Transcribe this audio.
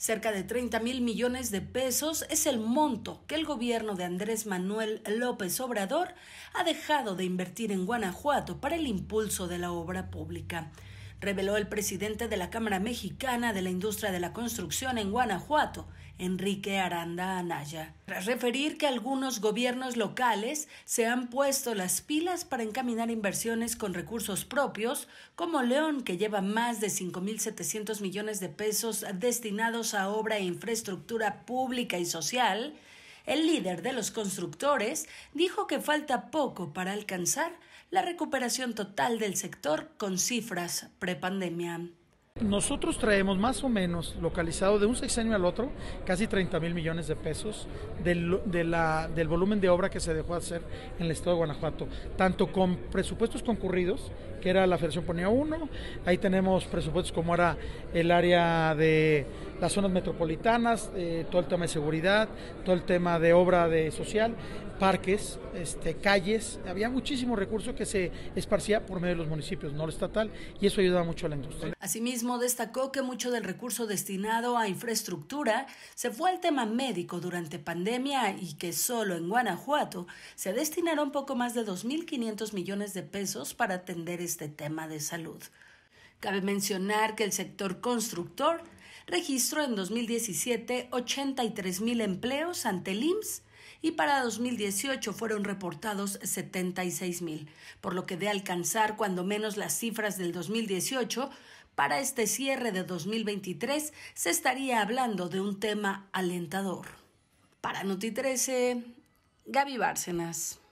Cerca de 30 mil millones de pesos es el monto que el gobierno de Andrés Manuel López Obrador ha dejado de invertir en Guanajuato para el impulso de la obra pública reveló el presidente de la Cámara Mexicana de la Industria de la Construcción en Guanajuato, Enrique Aranda Anaya, tras referir que algunos gobiernos locales se han puesto las pilas para encaminar inversiones con recursos propios, como León, que lleva más de 5.700 millones de pesos destinados a obra e infraestructura pública y social, el líder de los constructores, dijo que falta poco para alcanzar la recuperación total del sector con cifras prepandemia. Nosotros traemos más o menos localizado de un sexenio al otro casi 30 mil millones de pesos del, del volumen de obra que se dejó hacer en el estado de Guanajuato, tanto con presupuestos concurridos, que era la Federación Ponía uno, ahí tenemos presupuestos como era el área de las zonas metropolitanas, eh, todo el tema de seguridad, todo el tema de obra de social, parques, este, calles, había muchísimo recurso que se esparcía por medio de los municipios, no lo estatal, y eso ayudaba mucho a la industria. Asimismo, destacó que mucho del recurso destinado a infraestructura se fue al tema médico durante pandemia y que solo en Guanajuato se destinaron poco más de 2.500 millones de pesos para atender este tema de salud. Cabe mencionar que el sector constructor registró en 2017 83 mil empleos ante el IMSS y para 2018 fueron reportados 76 mil, por lo que de alcanzar cuando menos las cifras del 2018, para este cierre de 2023 se estaría hablando de un tema alentador. Para Noti 13, Gaby Bárcenas.